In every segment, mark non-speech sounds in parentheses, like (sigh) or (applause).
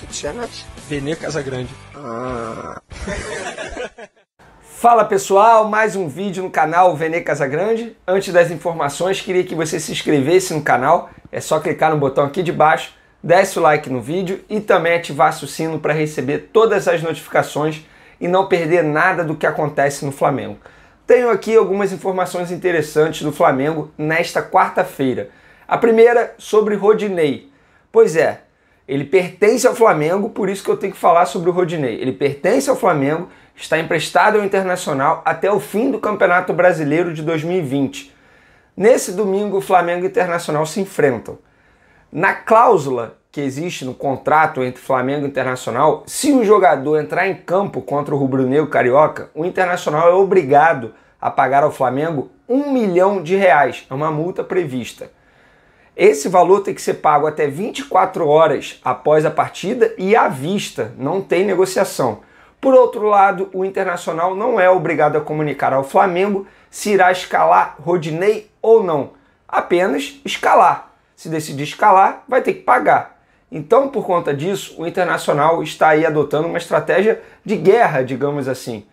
Kutchat? É Casagrande. Ah. (laughs) Fala pessoal, mais um vídeo no canal Venê Casagrande. Antes das informações, queria que você se inscrevesse no canal. É só clicar no botão aqui de baixo, desce o like no vídeo e também ativasse o sino para receber todas as notificações e não perder nada do que acontece no Flamengo. Tenho aqui algumas informações interessantes do Flamengo nesta quarta-feira. A primeira sobre Rodinei. Pois é, ele pertence ao Flamengo, por isso que eu tenho que falar sobre o Rodinei. Ele pertence ao Flamengo, está emprestado ao Internacional até o fim do Campeonato Brasileiro de 2020. Nesse domingo, o Flamengo e o Internacional se enfrentam. Na cláusula que existe no contrato entre Flamengo e Internacional, se o jogador entrar em campo contra o rubro-negro carioca, o Internacional é obrigado a pagar ao Flamengo um milhão de reais, é uma multa prevista. Esse valor tem que ser pago até 24 horas após a partida e à vista, não tem negociação. Por outro lado, o Internacional não é obrigado a comunicar ao Flamengo se irá escalar Rodinei ou não. Apenas escalar. Se decidir escalar, vai ter que pagar. Então, por conta disso, o Internacional está aí adotando uma estratégia de guerra, digamos assim.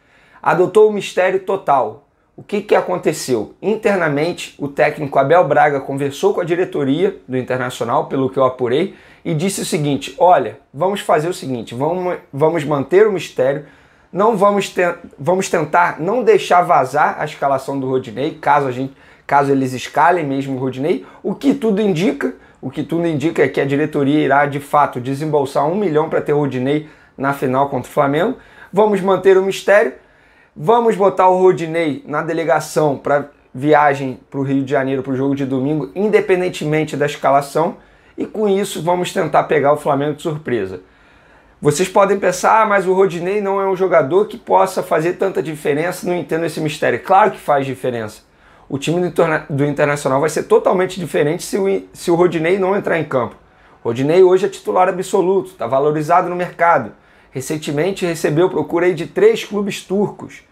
Adotou o mistério total. O que, que aconteceu? Internamente, o técnico Abel Braga conversou com a diretoria do Internacional, pelo que eu apurei, e disse o seguinte: olha, vamos fazer o seguinte, vamos, vamos manter o mistério, não vamos, te vamos tentar não deixar vazar a escalação do Rodinei, caso a gente caso eles escalem mesmo o Rodinei, o que tudo indica, o que tudo indica é que a diretoria irá de fato desembolsar um milhão para ter o Rodinei na final contra o Flamengo. Vamos manter o mistério Vamos botar o Rodinei na delegação para viagem para o Rio de Janeiro para o jogo de domingo, independentemente da escalação, e com isso vamos tentar pegar o Flamengo de surpresa. Vocês podem pensar, ah, mas o Rodinei não é um jogador que possa fazer tanta diferença, não entendo esse mistério. Claro que faz diferença. O time do, do Internacional vai ser totalmente diferente se o, se o Rodinei não entrar em campo. O Rodinei hoje é titular absoluto, está valorizado no mercado Recentemente recebeu procura de três clubes turcos.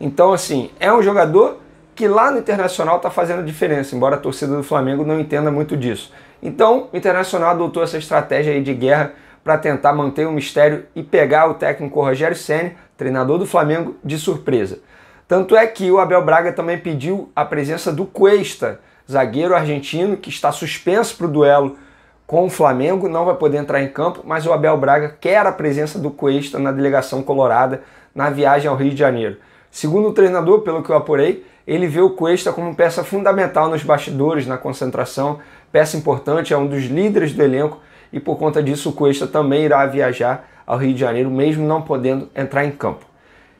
Então, assim, é um jogador que lá no Internacional está fazendo diferença, embora a torcida do Flamengo não entenda muito disso. Então, o Internacional adotou essa estratégia de guerra para tentar manter o mistério e pegar o técnico Rogério Ceni, treinador do Flamengo, de surpresa. Tanto é que o Abel Braga também pediu a presença do Cuesta, zagueiro argentino que está suspenso para o duelo com o Flamengo, não vai poder entrar em campo, mas o Abel Braga quer a presença do Cuesta na delegação colorada na viagem ao Rio de Janeiro. Segundo o treinador, pelo que eu apurei, ele vê o Cuesta como peça fundamental nos bastidores, na concentração, peça importante, é um dos líderes do elenco e por conta disso o Cuesta também irá viajar ao Rio de Janeiro, mesmo não podendo entrar em campo.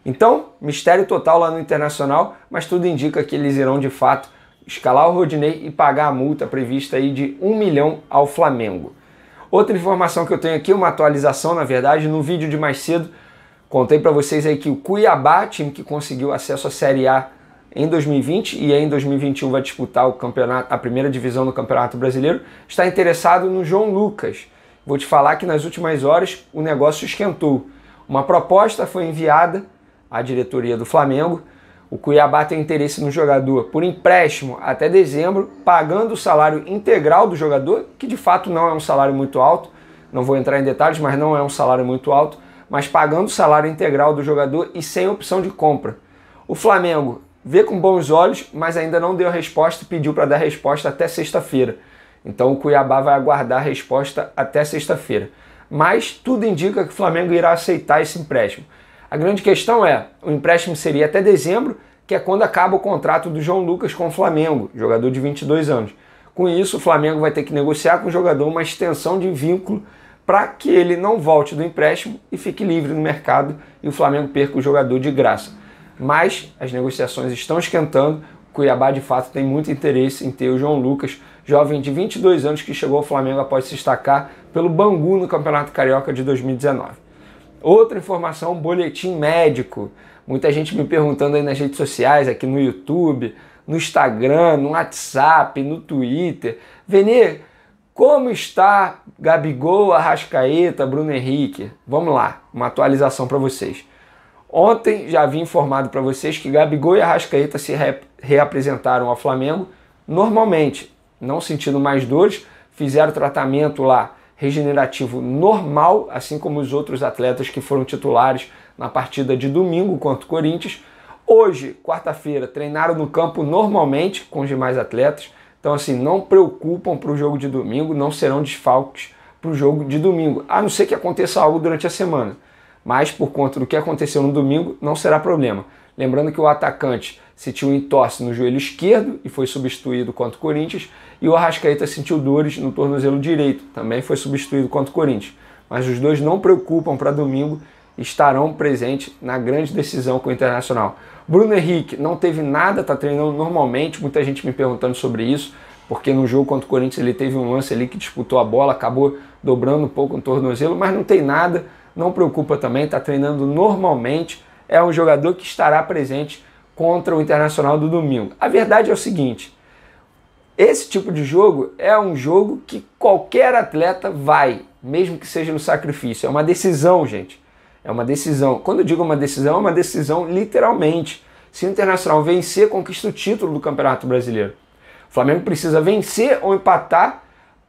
Então, mistério total lá no Internacional, mas tudo indica que eles irão de fato escalar o Rodinei e pagar a multa prevista aí de 1 milhão ao Flamengo. Outra informação que eu tenho aqui, uma atualização, na verdade, no vídeo de mais cedo, contei para vocês aí que o Cuiabá, time que conseguiu acesso à Série A em 2020 e em 2021 vai disputar o campeonato, a primeira divisão do Campeonato Brasileiro, está interessado no João Lucas. Vou te falar que nas últimas horas o negócio esquentou. Uma proposta foi enviada à diretoria do Flamengo o Cuiabá tem interesse no jogador por empréstimo até dezembro, pagando o salário integral do jogador, que de fato não é um salário muito alto, não vou entrar em detalhes, mas não é um salário muito alto, mas pagando o salário integral do jogador e sem opção de compra. O Flamengo vê com bons olhos, mas ainda não deu resposta e pediu para dar resposta até sexta-feira. Então o Cuiabá vai aguardar a resposta até sexta-feira. Mas tudo indica que o Flamengo irá aceitar esse empréstimo. A grande questão é, o empréstimo seria até dezembro, que é quando acaba o contrato do João Lucas com o Flamengo, jogador de 22 anos. Com isso, o Flamengo vai ter que negociar com o jogador uma extensão de vínculo para que ele não volte do empréstimo e fique livre no mercado e o Flamengo perca o jogador de graça. Mas as negociações estão esquentando. O Cuiabá de fato tem muito interesse em ter o João Lucas, jovem de 22 anos que chegou ao Flamengo após se destacar pelo Bangu no Campeonato Carioca de 2019. Outra informação, boletim médico. Muita gente me perguntando aí nas redes sociais, aqui no YouTube, no Instagram, no WhatsApp, no Twitter. Venê, como está Gabigol, Arrascaeta, Bruno Henrique? Vamos lá, uma atualização para vocês. Ontem já havia informado para vocês que Gabigol e Arrascaeta se re reapresentaram ao Flamengo normalmente, não sentindo mais dores, fizeram tratamento lá regenerativo normal, assim como os outros atletas que foram titulares na partida de domingo contra o Corinthians. Hoje, quarta-feira, treinaram no campo normalmente com os demais atletas. Então, assim, não preocupam para o jogo de domingo, não serão desfalques para o jogo de domingo, a não ser que aconteça algo durante a semana. Mas, por conta do que aconteceu no domingo, não será problema. Lembrando que o atacante sentiu entorse no joelho esquerdo e foi substituído contra o Corinthians, e o Arrascaeta sentiu dores no tornozelo direito, também foi substituído contra o Corinthians. Mas os dois não preocupam para domingo, estarão presentes na grande decisão com o Internacional. Bruno Henrique não teve nada, está treinando normalmente, muita gente me perguntando sobre isso, porque no jogo contra o Corinthians ele teve um lance ali que disputou a bola, acabou dobrando um pouco o tornozelo, mas não tem nada, não preocupa também, está treinando normalmente é um jogador que estará presente contra o Internacional do domingo. A verdade é o seguinte: esse tipo de jogo é um jogo que qualquer atleta vai, mesmo que seja no sacrifício. É uma decisão, gente. É uma decisão. Quando eu digo uma decisão, é uma decisão literalmente. Se o Internacional vencer, conquista o título do Campeonato Brasileiro. O Flamengo precisa vencer ou empatar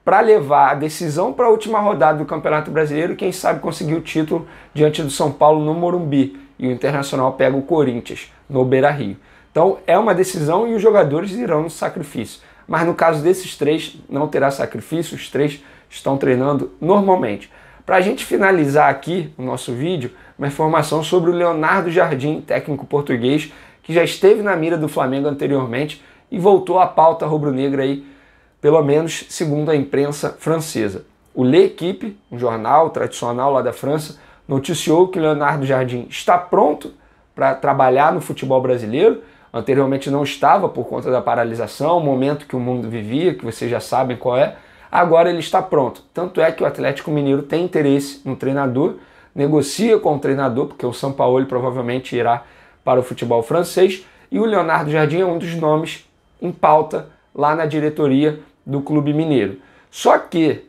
para levar a decisão para a última rodada do Campeonato Brasileiro, quem sabe conseguir o título diante do São Paulo no Morumbi e o Internacional pega o Corinthians no Beira Rio. Então é uma decisão e os jogadores irão no sacrifício. Mas no caso desses três, não terá sacrifício, os três estão treinando normalmente. Para a gente finalizar aqui o nosso vídeo, uma informação sobre o Leonardo Jardim, técnico português, que já esteve na mira do Flamengo anteriormente e voltou à pauta rubro-negra aí, pelo menos segundo a imprensa francesa. O L'Equipe, um jornal tradicional lá da França, noticiou que Leonardo Jardim está pronto para trabalhar no futebol brasileiro. Anteriormente não estava por conta da paralisação, o momento que o mundo vivia, que vocês já sabem qual é. Agora ele está pronto. Tanto é que o Atlético Mineiro tem interesse no treinador, negocia com o treinador, porque o São Paulo provavelmente irá para o futebol francês. E o Leonardo Jardim é um dos nomes em pauta lá na diretoria do Clube Mineiro. Só que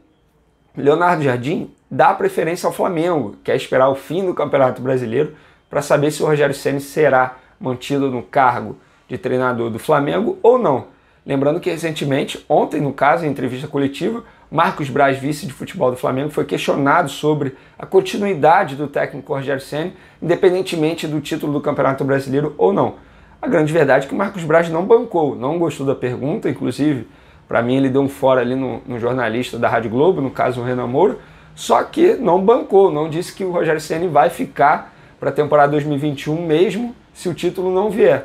Leonardo Jardim dá preferência ao Flamengo, que é esperar o fim do Campeonato Brasileiro para saber se o Rogério Ceni será mantido no cargo de treinador do Flamengo ou não. Lembrando que recentemente, ontem no caso, em entrevista coletiva, Marcos Braz, vice de futebol do Flamengo, foi questionado sobre a continuidade do técnico Rogério Ceni, independentemente do título do Campeonato Brasileiro ou não. A grande verdade é que o Marcos Braz não bancou, não gostou da pergunta, inclusive, para mim ele deu um fora ali no, no jornalista da Rádio Globo, no caso o Renan Moura, só que não bancou, não disse que o Rogério Ceni vai ficar para a temporada 2021 mesmo se o título não vier.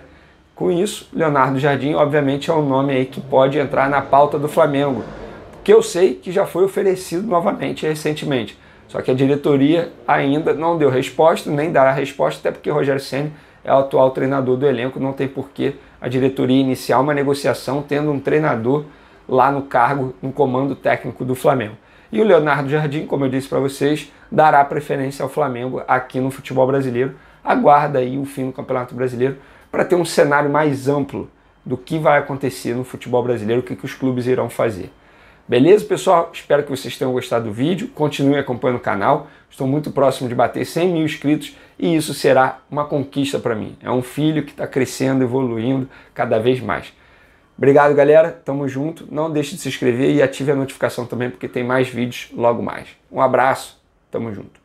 Com isso, Leonardo Jardim, obviamente, é um nome aí que pode entrar na pauta do Flamengo, que eu sei que já foi oferecido novamente recentemente. Só que a diretoria ainda não deu resposta, nem dará resposta, até porque Rogério Ceni é o atual treinador do elenco, não tem porquê a diretoria iniciar uma negociação tendo um treinador lá no cargo, no comando técnico do Flamengo. E o Leonardo Jardim, como eu disse para vocês, dará preferência ao Flamengo aqui no futebol brasileiro. Aguarda aí o fim do Campeonato Brasileiro para ter um cenário mais amplo do que vai acontecer no futebol brasileiro, o que, que os clubes irão fazer. Beleza, pessoal? Espero que vocês tenham gostado do vídeo. Continue acompanhando o canal. Estou muito próximo de bater 100 mil inscritos e isso será uma conquista para mim. É um filho que está crescendo, evoluindo cada vez mais. Obrigado, galera. Tamo junto. Não deixe de se inscrever e ative a notificação também, porque tem mais vídeos logo mais. Um abraço. Tamo junto.